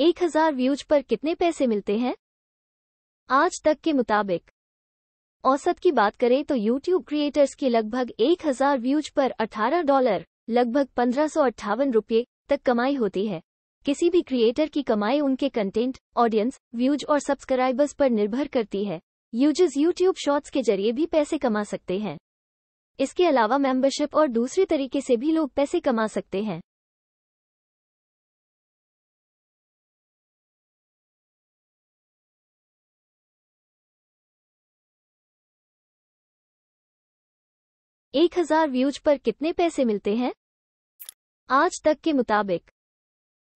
एक हजार व्यूज पर कितने पैसे मिलते हैं आज तक के मुताबिक औसत की बात करें तो YouTube क्रिएटर्स के लगभग एक हजार व्यूज पर 18 डॉलर लगभग पंद्रह रुपये तक कमाई होती है किसी भी क्रिएटर की कमाई उनके कंटेंट ऑडियंस व्यूज और सब्सक्राइबर्स पर निर्भर करती है यूजर्स यूट्यूब शॉर्ट्स के जरिए भी पैसे कमा सकते हैं इसके अलावा मेंबरशिप और दूसरे तरीके से भी लोग पैसे कमा सकते हैं एक हजार व्यूज पर कितने पैसे मिलते हैं आज तक के मुताबिक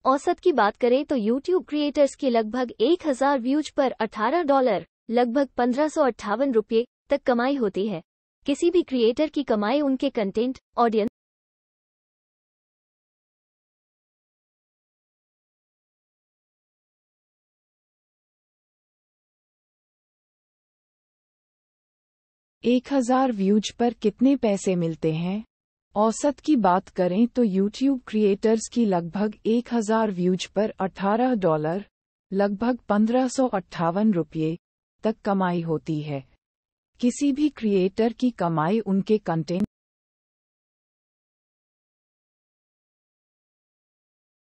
औसत की बात करें तो YouTube क्रिएटर्स के लगभग एक हजार व्यूज पर 18 डॉलर लगभग पंद्रह सौ तक कमाई होती है किसी भी क्रिएटर की कमाई उनके कंटेंट ऑडियंस एक हजार व्यूज पर कितने पैसे मिलते हैं औसत की बात करें तो यूट्यूब क्रिएटर्स की लगभग एक हजार व्यूज पर अठारह डॉलर लगभग पंद्रह सौ अट्ठावन रुपये तक कमाई होती है किसी भी क्रिएटर की कमाई उनके कंटेंट